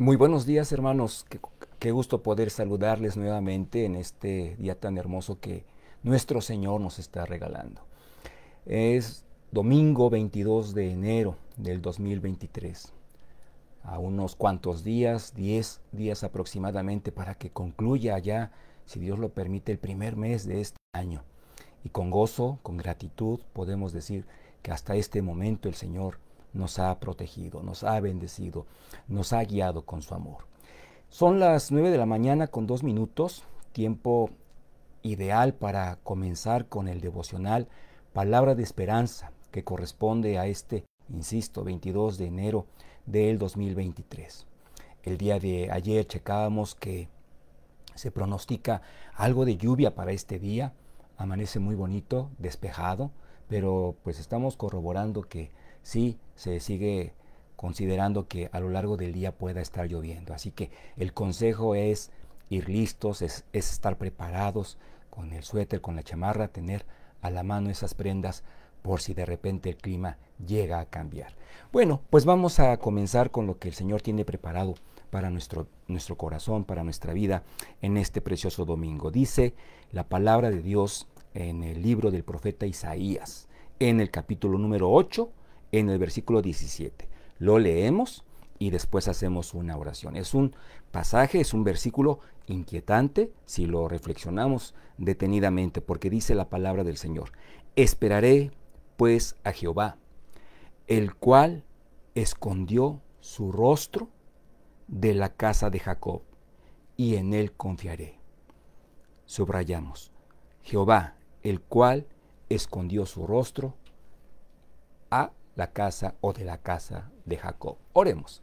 Muy buenos días hermanos, qué, gusto poder saludarles nuevamente en este día tan hermoso que nuestro Señor nos está regalando. Es domingo 22 de enero del 2023, a unos cuantos días, 10 días aproximadamente para que concluya ya, si Dios lo permite, el primer mes de este año. Y con gozo, con gratitud, podemos decir que hasta este momento el Señor nos ha protegido, nos ha bendecido, nos ha guiado con su amor. Son las 9 de la mañana con dos minutos, tiempo ideal para comenzar con el devocional Palabra de Esperanza, que corresponde a este, insisto, 22 de enero del 2023. El día de ayer checábamos que se pronostica algo de lluvia para este día, amanece muy bonito, despejado, pero pues estamos corroborando que sí se sigue considerando que a lo largo del día pueda estar lloviendo. Así que el consejo es ir listos, es, estar preparados con el suéter, con la chamarra, tener a la mano esas prendas por si de repente el clima llega a cambiar. Bueno, pues vamos a comenzar con lo que el Señor tiene preparado para nuestro, nuestro corazón, para nuestra vida en este precioso domingo. Dice la palabra de Dios en el libro del profeta Isaías, en el capítulo número 8, en el versículo 17. Lo leemos y después hacemos una oración. Es un pasaje, es un versículo inquietante si lo reflexionamos detenidamente, porque dice la palabra del Señor. Esperaré pues a Jehová, el cual escondió su rostro de la casa de Jacob, y en él confiaré. Subrayamos, Jehová, el cual escondió su rostro a la casa o de la casa de Jacob. Oremos.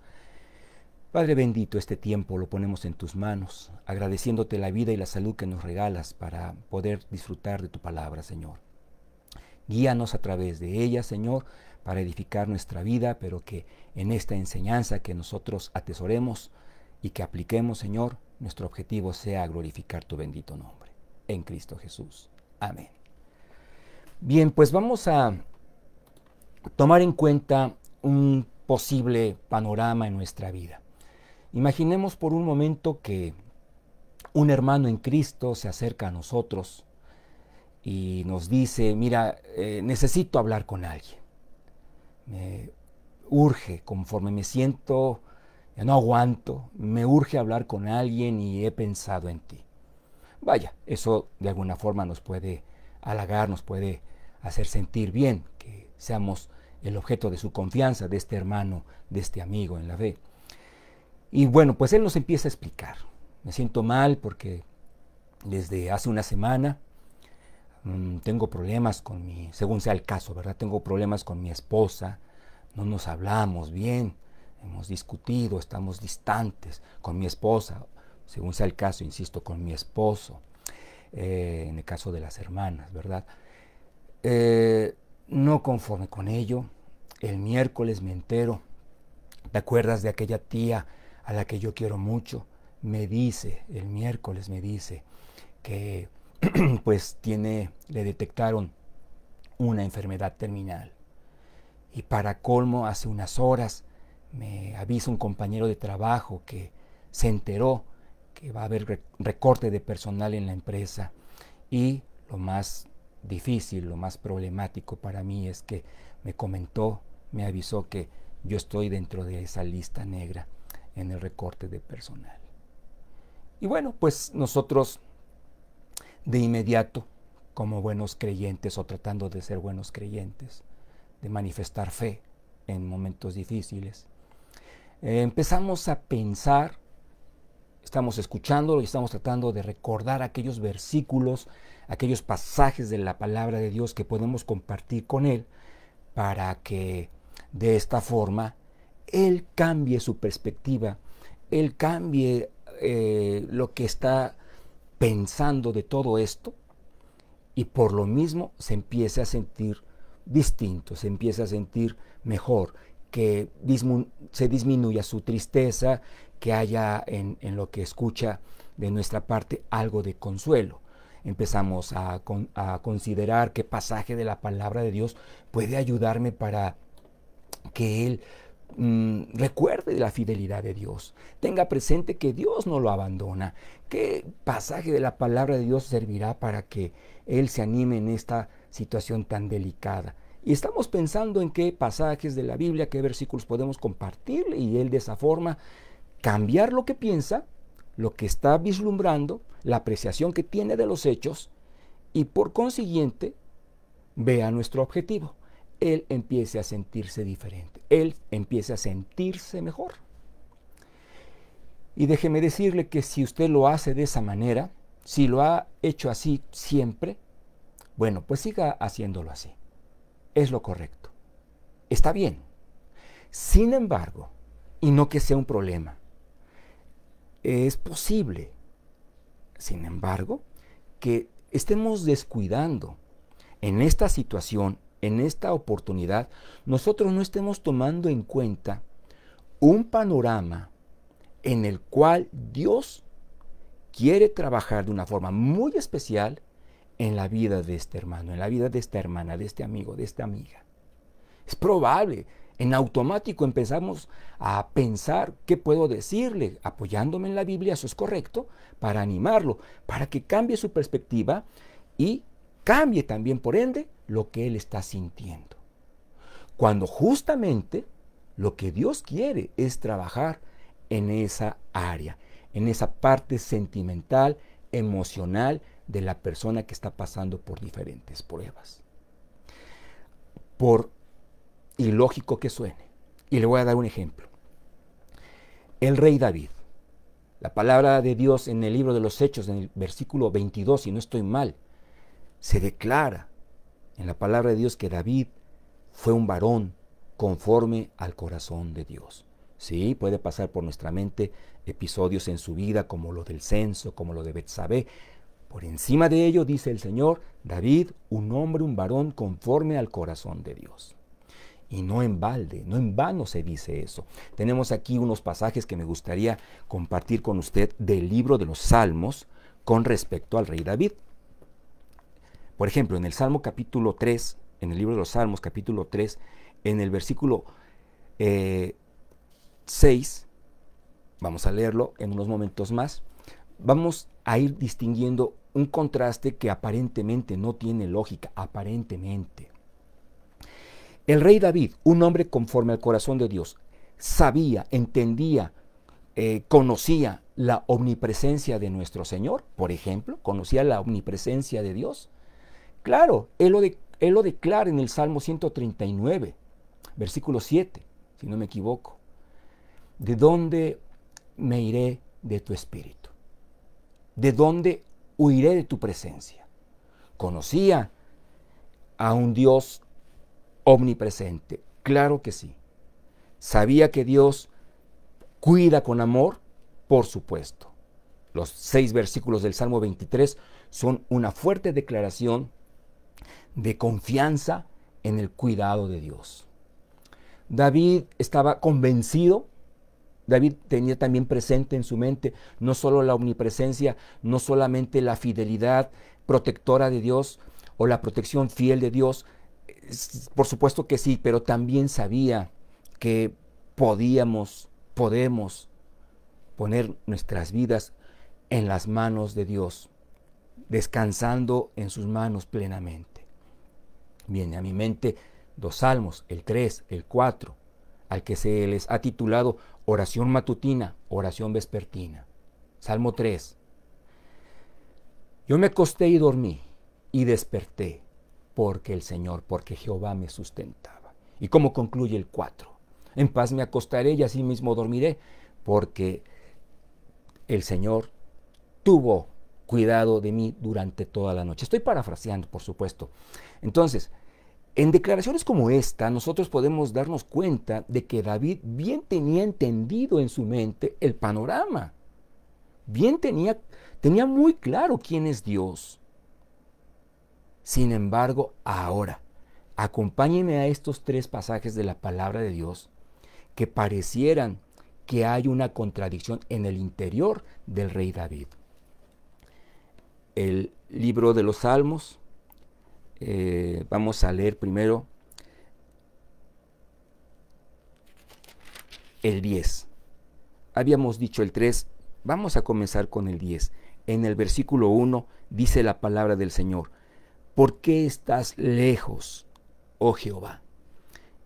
Padre bendito, este tiempo lo ponemos en tus manos, agradeciéndote la vida y la salud que nos regalas para poder disfrutar de tu palabra, Señor. Guíanos a través de ella, Señor, para edificar nuestra vida, pero que en esta enseñanza que nosotros atesoremos y que apliquemos, Señor, nuestro objetivo sea glorificar tu bendito nombre. En Cristo Jesús. Amén. Bien, pues vamos a tomar en cuenta un posible panorama en nuestra vida. Imaginemos por un momento que un hermano en Cristo se acerca a nosotros y nos dice, mira, eh, necesito hablar con alguien. Me urge, conforme me siento, ya no aguanto, me urge hablar con alguien y he pensado en ti. Vaya, eso de alguna forma nos puede halagar, nos puede hacer sentir bien, seamos el objeto de su confianza, de este hermano, de este amigo en la fe. Y bueno, pues él nos empieza a explicar. Me siento mal porque desde hace una semana mm, tengo problemas con mi, según sea el caso, ¿verdad? Tengo problemas con mi esposa, no nos hablamos bien, hemos discutido, estamos distantes con mi esposa, según sea el caso, insisto, con mi esposo, eh, en el caso de las hermanas, ¿verdad? Eh, no conforme con ello, el miércoles me entero. ¿Te acuerdas de aquella tía a la que yo quiero mucho? Me dice, el miércoles me dice que pues tiene, le detectaron una enfermedad terminal. Y para colmo, hace unas horas me avisa un compañero de trabajo que se enteró que va a haber recorte de personal en la empresa. Y lo más difícil, lo más problemático para mí es que me comentó, me avisó que yo estoy dentro de esa lista negra en el recorte de personal. Y bueno, pues nosotros de inmediato, como buenos creyentes o tratando de ser buenos creyentes, de manifestar fe en momentos difíciles, eh, empezamos a pensar estamos escuchándolo y estamos tratando de recordar aquellos versículos, aquellos pasajes de la palabra de Dios que podemos compartir con Él para que de esta forma Él cambie su perspectiva, Él cambie eh, lo que está pensando de todo esto y por lo mismo se empiece a sentir distinto, se empiece a sentir mejor, que se disminuya su tristeza, que haya en, lo que escucha de nuestra parte algo de consuelo empezamos a, considerar qué pasaje de la palabra de Dios puede ayudarme para que Él mm, recuerde la fidelidad de Dios, tenga presente que Dios no lo abandona, qué pasaje de la palabra de Dios servirá para que Él se anime en esta situación tan delicada. Y estamos pensando en qué pasajes de la Biblia, qué versículos podemos compartir y Él de esa forma cambiar lo que piensa, lo que está vislumbrando, la apreciación que tiene de los hechos y por consiguiente vea nuestro objetivo. Él empiece a sentirse diferente, él empiece a sentirse mejor. Y déjeme decirle que si usted lo hace de esa manera, si lo ha hecho así siempre, bueno, pues siga haciéndolo así. Es lo correcto. Está bien. Sin embargo, y no que sea un problema, es posible, sin embargo, que estemos descuidando en esta situación, en esta oportunidad, nosotros no estemos tomando en cuenta un panorama en el cual Dios quiere trabajar de una forma muy especial en la vida de este hermano, en la vida de esta hermana, de este amigo, de esta amiga. Es probable en automático empezamos a pensar qué puedo decirle, apoyándome en la Biblia, eso es correcto, para animarlo, para que cambie su perspectiva y cambie también, por ende, lo que él está sintiendo. Cuando justamente lo que Dios quiere es trabajar en esa área, en esa parte sentimental, emocional de la persona que está pasando por diferentes pruebas. Por y lógico que suene. Y le voy a dar un ejemplo. El rey David. La palabra de Dios en el libro de los Hechos, en el versículo 22, si no estoy mal, se declara en la palabra de Dios que David fue un varón conforme al corazón de Dios. Sí, puede pasar por nuestra mente episodios en su vida como lo del censo, como lo de Betsabé. Por encima de ello, dice el Señor, David, un hombre, un varón conforme al corazón de Dios. Y no en balde, no en vano se dice eso. Tenemos aquí unos pasajes que me gustaría compartir con usted del libro de los Salmos con respecto al rey David. Por ejemplo, en el Salmo capítulo 3, en el libro de los Salmos capítulo 3, en el versículo 6, eh, vamos a leerlo en unos momentos más, vamos a ir distinguiendo un contraste que aparentemente no tiene lógica, aparentemente. El rey David, un hombre conforme al corazón de Dios, sabía, entendía, eh, conocía la omnipresencia de nuestro Señor, por ejemplo, conocía la omnipresencia de Dios. Claro, él lo, de, él lo declara en el Salmo 139, versículo 7, si no me equivoco. ¿De dónde me iré de tu espíritu? ¿De dónde huiré de tu presencia? Conocía a un Dios omnipresente. Claro que sí. Sabía que Dios cuida con amor, por supuesto. Los seis versículos del Salmo 23 son una fuerte declaración de confianza en el cuidado de Dios. David estaba convencido, David tenía también presente en su mente no solo la omnipresencia, no solamente la fidelidad protectora de Dios o la protección fiel de Dios, por supuesto que sí, pero también sabía que podíamos, podemos poner nuestras vidas en las manos de Dios, descansando en sus manos plenamente. Viene a mi mente dos salmos, el 3, el 4, al que se les ha titulado oración matutina, oración vespertina. Salmo 3. Yo me acosté y dormí y desperté porque el Señor, porque Jehová me sustentaba. ¿Y cómo concluye el 4? En paz me acostaré y así mismo dormiré, porque el Señor tuvo cuidado de mí durante toda la noche. Estoy parafraseando, por supuesto. Entonces, en declaraciones como esta, nosotros podemos darnos cuenta de que David bien tenía entendido en su mente el panorama. Bien tenía, tenía muy claro quién es Dios. Sin embargo, ahora, acompáñenme a estos tres pasajes de la palabra de Dios que parecieran que hay una contradicción en el interior del rey David. El libro de los Salmos, eh, vamos a leer primero el 10. Habíamos dicho el 3, vamos a comenzar con el 10. En el versículo 1 dice la palabra del Señor, ¿Por qué estás lejos, oh Jehová,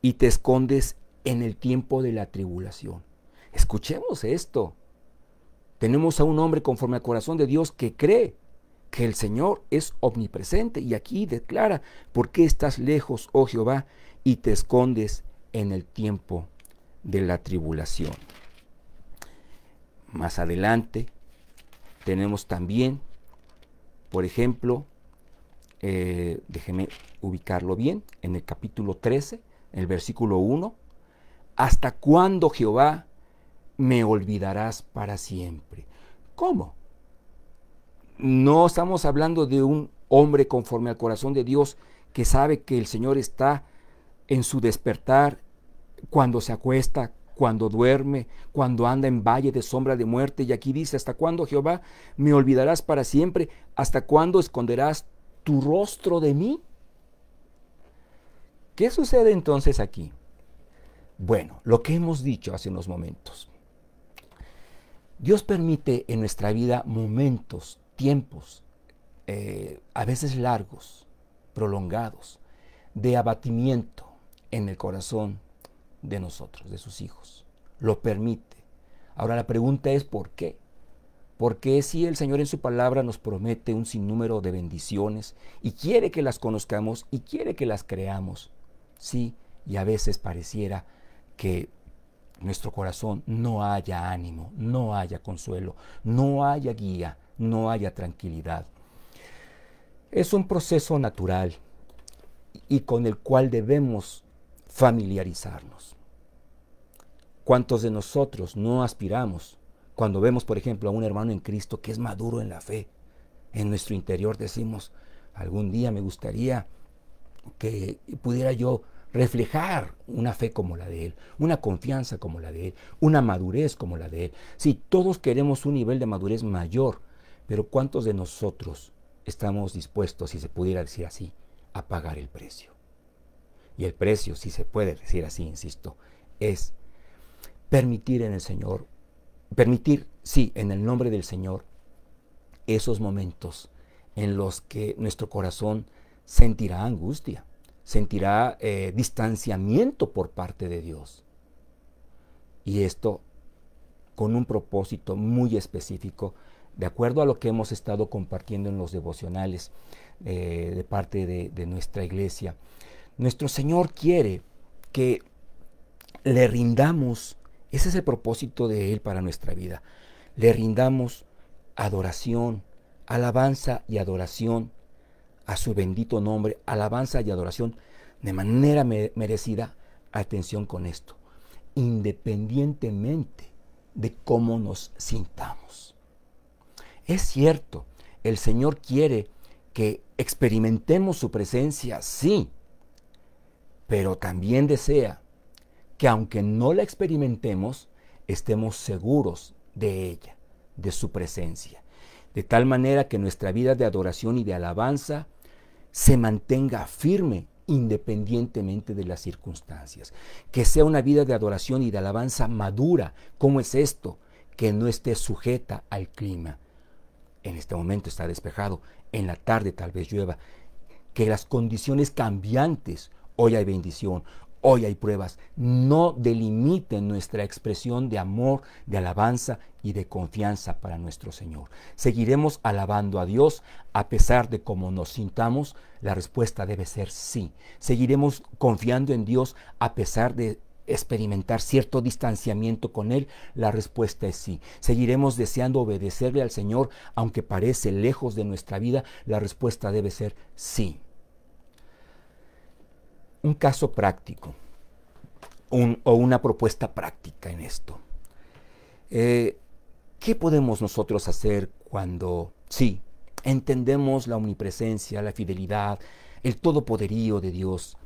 y te escondes en el tiempo de la tribulación? Escuchemos esto. Tenemos a un hombre conforme al corazón de Dios que cree que el Señor es omnipresente y aquí declara, ¿por qué estás lejos, oh Jehová, y te escondes en el tiempo de la tribulación? Más adelante tenemos también, por ejemplo, Déjenme eh, déjeme ubicarlo bien, en el capítulo 13, el versículo 1, ¿hasta cuándo Jehová me olvidarás para siempre? ¿Cómo? No estamos hablando de un hombre conforme al corazón de Dios que sabe que el Señor está en su despertar cuando se acuesta, cuando duerme, cuando anda en valle de sombra de muerte. Y aquí dice, ¿hasta cuándo Jehová me olvidarás para siempre? ¿Hasta cuándo esconderás tu rostro de mí. ¿Qué sucede entonces aquí? Bueno, lo que hemos dicho hace unos momentos. Dios permite en nuestra vida momentos, tiempos, eh, a veces largos, prolongados, de abatimiento en el corazón de nosotros, de sus hijos. Lo permite. Ahora la pregunta es ¿por qué? Porque si el Señor en su palabra nos promete un sinnúmero de bendiciones y quiere que las conozcamos y quiere que las creamos, sí, y a veces pareciera que nuestro corazón no haya ánimo, no haya consuelo, no haya guía, no haya tranquilidad. Es un proceso natural y con el cual debemos familiarizarnos. ¿Cuántos de nosotros no aspiramos cuando vemos, por ejemplo, a un hermano en Cristo que es maduro en la fe, en nuestro interior decimos, algún día me gustaría que pudiera yo reflejar una fe como la de Él, una confianza como la de Él, una madurez como la de Él. Si todos queremos un nivel de madurez mayor, pero ¿cuántos de nosotros estamos dispuestos, si se pudiera decir así, a pagar el precio? Y el precio, si se puede decir así, insisto, es permitir en el Señor permitir, sí, en el nombre del Señor, esos momentos en los que nuestro corazón sentirá angustia, sentirá eh, distanciamiento por parte de Dios. Y esto con un propósito muy específico, de acuerdo a lo que hemos estado compartiendo en los devocionales eh, de parte de nuestra iglesia. Nuestro Señor quiere que le rindamos ese es el propósito de Él para nuestra vida. Le rindamos adoración, alabanza y adoración a su bendito nombre, alabanza y adoración de manera merecida. Atención con esto, independientemente de cómo nos sintamos. Es cierto, el Señor quiere que experimentemos su presencia, sí, pero también desea que aunque no la experimentemos, estemos seguros de ella, de su presencia, de tal manera que nuestra vida de adoración y de alabanza se mantenga firme independientemente de las circunstancias, que sea una vida de adoración y de alabanza madura, ¿cómo es esto? Que no esté sujeta al clima. En este momento está despejado, en la tarde tal vez llueva, que las condiciones cambiantes, hoy hay bendición, Hoy hay pruebas. No delimiten nuestra expresión de amor, de alabanza y de confianza para nuestro Señor. Seguiremos alabando a Dios a pesar de cómo nos sintamos. La respuesta debe ser sí. Seguiremos confiando en Dios a pesar de experimentar cierto distanciamiento con Él? La respuesta es sí. ¿Seguiremos deseando obedecerle al Señor aunque parece lejos de nuestra vida? La respuesta debe ser sí un caso práctico o una propuesta práctica en esto. Eh, ¿Qué podemos nosotros hacer cuando, sí, entendemos la omnipresencia, la fidelidad, el todopoderío de Dios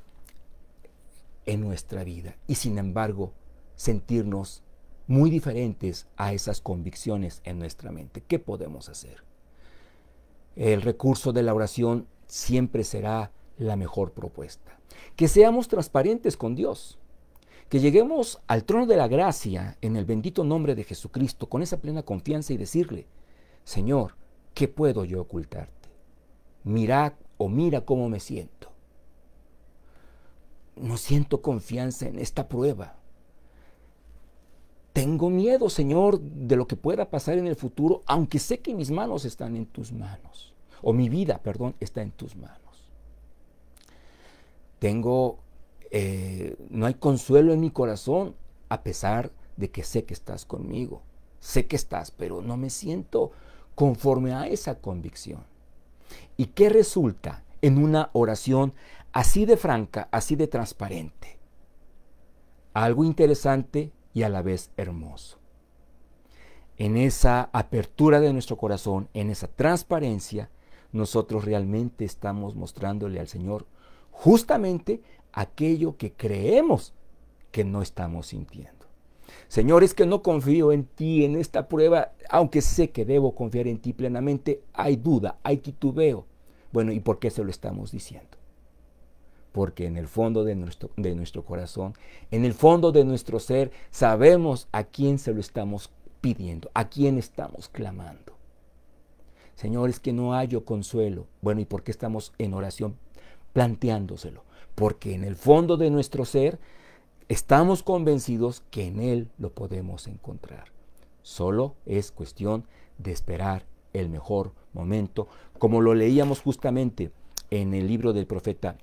en nuestra vida y sin embargo sentirnos muy diferentes a esas convicciones en nuestra mente? ¿Qué podemos hacer? El recurso de la oración siempre será la mejor propuesta. Que seamos transparentes con Dios. Que lleguemos al trono de la gracia en el bendito nombre de Jesucristo con esa plena confianza y decirle, Señor, ¿qué puedo yo ocultarte? Mira o mira cómo me siento. No siento confianza en esta prueba. Tengo miedo, Señor, de lo que pueda pasar en el futuro, aunque sé que mis manos están en tus manos, o mi vida, perdón, está en tus manos tengo, eh, no hay consuelo en mi corazón a pesar de que sé que estás conmigo, sé que estás, pero no me siento conforme a esa convicción. ¿Y qué resulta en una oración así de franca, así de transparente? Algo interesante y a la vez hermoso. En esa apertura de nuestro corazón, en esa transparencia, nosotros realmente estamos mostrándole al Señor justamente aquello que creemos que no estamos sintiendo. Señor, es que no confío en ti en esta prueba, aunque sé que debo confiar en ti plenamente, hay duda, hay titubeo. Bueno, ¿y por qué se lo estamos diciendo? Porque en el fondo de nuestro, de nuestro corazón, en el fondo de nuestro ser, sabemos a quién se lo estamos pidiendo, a quién estamos clamando. Señor, es que no hallo consuelo. Bueno, ¿y por qué estamos en oración planteándoselo, porque en el fondo de nuestro ser estamos convencidos que en Él lo podemos encontrar. Solo es cuestión de esperar el mejor momento, como lo leíamos justamente en el libro del profeta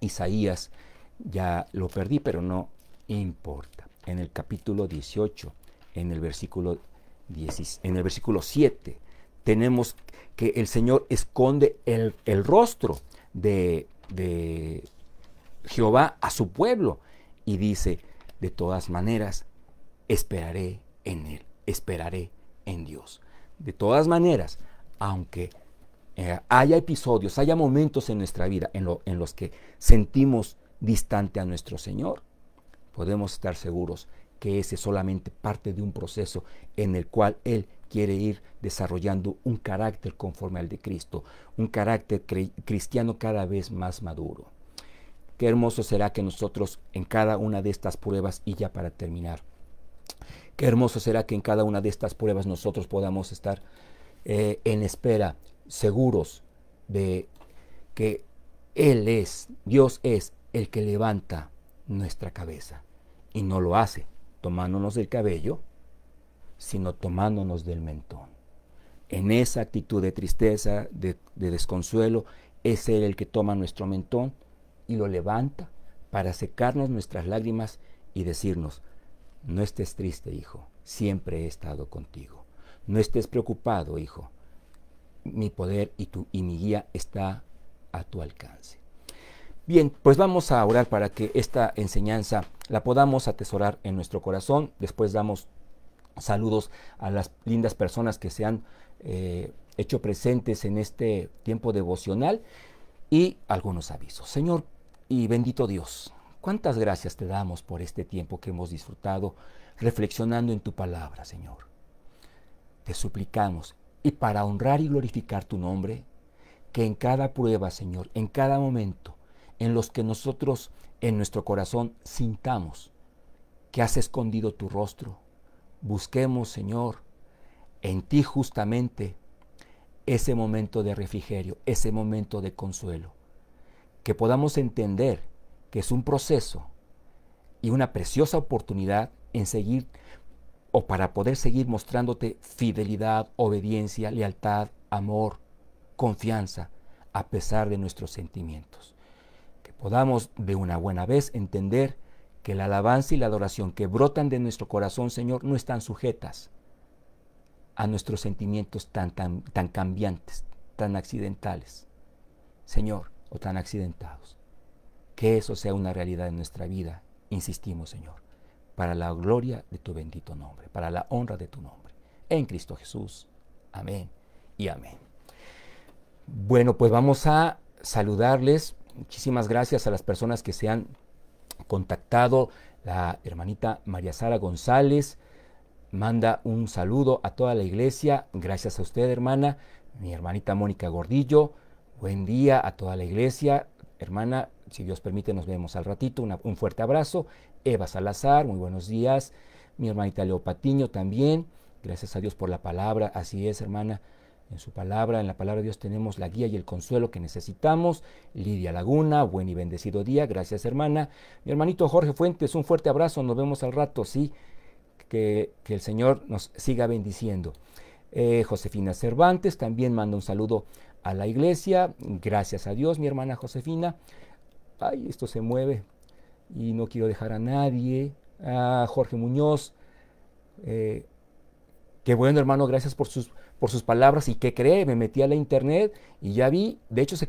Isaías, ya lo perdí, pero no importa. En el capítulo 18, en el versículo, 10, en el versículo 7, tenemos que el Señor esconde el, el rostro de, Jehová a su pueblo. Y dice, de todas maneras, esperaré en Él, esperaré en Dios. De todas maneras, aunque eh, haya episodios, haya momentos en nuestra vida en, en los que sentimos distante a nuestro Señor, podemos estar seguros que ese es solamente parte de un proceso en el cual Él quiere ir desarrollando un carácter conforme al de Cristo, un carácter cristiano cada vez más maduro. Qué hermoso será que nosotros en cada una de estas pruebas, y ya para terminar, qué hermoso será que en cada una de estas pruebas nosotros podamos estar eh, en espera, seguros de que Él es, Dios es el que levanta nuestra cabeza y no lo hace tomándonos del cabello, sino tomándonos del mentón. En esa actitud de tristeza, de, desconsuelo, es Él el que toma nuestro mentón y lo levanta para secarnos nuestras lágrimas y decirnos, no estés triste, hijo, siempre he estado contigo. No estés preocupado, hijo, mi poder y, tu, y mi guía está a tu alcance. Bien, pues vamos a orar para que esta enseñanza la podamos atesorar en nuestro corazón. Después damos saludos a las lindas personas que se han eh, hecho presentes en este tiempo devocional y algunos avisos. Señor y bendito Dios, cuántas gracias te damos por este tiempo que hemos disfrutado reflexionando en tu palabra, Señor. Te suplicamos y para honrar y glorificar tu nombre, que en cada prueba, Señor, en cada momento, en los que nosotros en nuestro corazón sintamos que has escondido tu rostro. Busquemos, Señor, en ti justamente ese momento de refrigerio, ese momento de consuelo. Que podamos entender que es un proceso y una preciosa oportunidad en seguir o para poder seguir mostrándote fidelidad, obediencia, lealtad, amor, confianza, a pesar de nuestros sentimientos podamos de una buena vez entender que la alabanza y la adoración que brotan de nuestro corazón, Señor, no están sujetas a nuestros sentimientos tan, tan, cambiantes, tan accidentales, Señor, o tan accidentados. Que eso sea una realidad en nuestra vida, insistimos, Señor, para la gloria de tu bendito nombre, para la honra de tu nombre. En Cristo Jesús. Amén y amén. Bueno, pues vamos a saludarles Muchísimas gracias a las personas que se han contactado. La hermanita María Sara González manda un saludo a toda la iglesia. Gracias a usted, hermana. Mi hermanita Mónica Gordillo. Buen día a toda la iglesia. Hermana, si Dios permite, nos vemos al ratito. un fuerte abrazo. Eva Salazar, muy buenos días. Mi hermanita Leopatiño también. Gracias a Dios por la palabra. Así es, hermana. En su palabra, en la palabra de Dios tenemos la guía y el consuelo que necesitamos. Lidia Laguna, buen y bendecido día. Gracias, hermana. Mi hermanito Jorge Fuentes, un fuerte abrazo. Nos vemos al rato, sí. Que, el Señor nos siga bendiciendo. Eh, Josefina Cervantes también manda un saludo a la iglesia. Gracias a Dios, mi hermana Josefina. Ay, esto se mueve y no quiero dejar a nadie. A ah, Jorge Muñoz. Eh, qué bueno, hermano. Gracias por sus por sus palabras y qué cree, me metí a la internet y ya vi, de hecho se,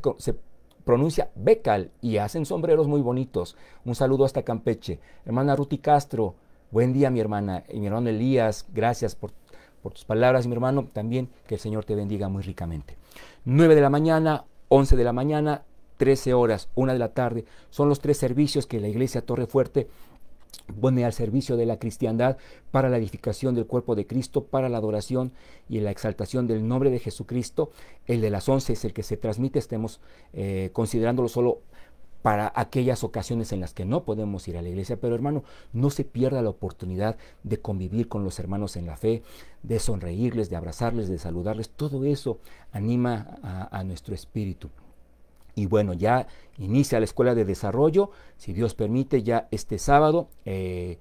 pronuncia Becal y hacen sombreros muy bonitos. Un saludo hasta Campeche. Hermana Ruti Castro, buen día mi hermana y mi hermano Elías, gracias por, por tus palabras, mi hermano, también que el Señor te bendiga muy ricamente. 9 de la mañana, 11 de la mañana, 13 horas, 1 de la tarde, son los tres servicios que la iglesia Torre Fuerte pone al servicio de la cristiandad para la edificación del cuerpo de Cristo, para la adoración y la exaltación del nombre de Jesucristo. El de las once es el que se transmite, estemos eh, considerándolo solo para aquellas ocasiones en las que no podemos ir a la iglesia. Pero hermano, no se pierda la oportunidad de convivir con los hermanos en la fe, de sonreírles, de abrazarles, de saludarles. Todo eso anima a nuestro espíritu. Y bueno, ya inicia la escuela de desarrollo, si Dios permite, ya este sábado, eh,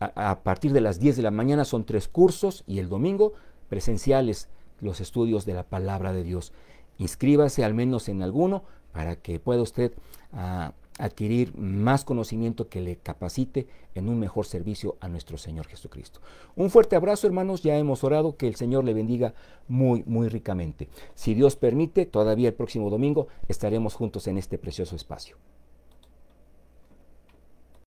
a, partir de las 10 de la mañana son tres cursos y el domingo presenciales los estudios de la palabra de Dios. Inscríbase al menos en alguno para que pueda usted... Ah, adquirir más conocimiento que le capacite en un mejor servicio a nuestro Señor Jesucristo. Un fuerte abrazo hermanos, ya hemos orado, que el Señor le bendiga muy, muy ricamente. Si Dios permite, todavía el próximo domingo estaremos juntos en este precioso espacio.